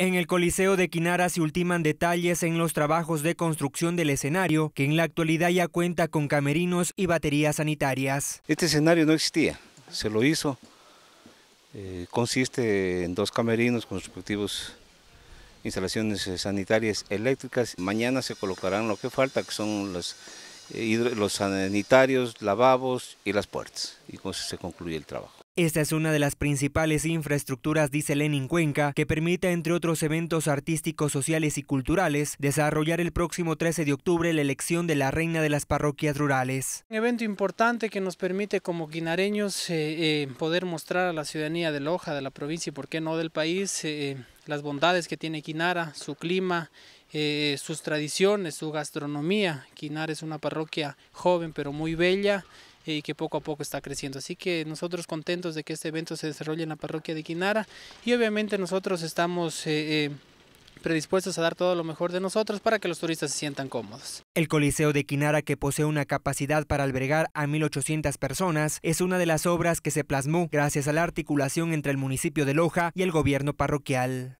En el Coliseo de Quinara se ultiman detalles en los trabajos de construcción del escenario, que en la actualidad ya cuenta con camerinos y baterías sanitarias. Este escenario no existía, se lo hizo. Eh, consiste en dos camerinos con respectivos instalaciones eh, sanitarias eléctricas. Mañana se colocarán lo que falta, que son los, eh, los sanitarios, lavabos y las puertas. Y con eso se concluye el trabajo. Esta es una de las principales infraestructuras, dice Lenin Cuenca, que permite, entre otros eventos artísticos, sociales y culturales, desarrollar el próximo 13 de octubre la elección de la reina de las parroquias rurales. Un evento importante que nos permite como quinareños eh, eh, poder mostrar a la ciudadanía de Loja, de la provincia y por qué no del país, eh, las bondades que tiene Quinara, su clima, sus tradiciones, su gastronomía. Quinara es una parroquia joven pero muy bella y que poco a poco está creciendo. Así que nosotros contentos de que este evento se desarrolle en la parroquia de Quinara y obviamente nosotros estamos... Eh, eh, predispuestos a dar todo lo mejor de nosotros para que los turistas se sientan cómodos. El Coliseo de Quinara, que posee una capacidad para albergar a 1.800 personas, es una de las obras que se plasmó gracias a la articulación entre el municipio de Loja y el gobierno parroquial.